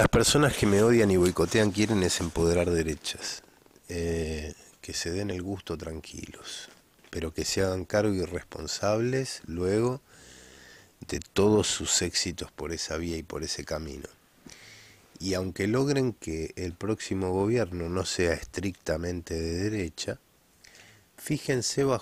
Las personas que me odian y boicotean quieren es empoderar derechas, eh, que se den el gusto tranquilos, pero que se hagan cargo y responsables luego de todos sus éxitos por esa vía y por ese camino. Y aunque logren que el próximo gobierno no sea estrictamente de derecha, fíjense bajo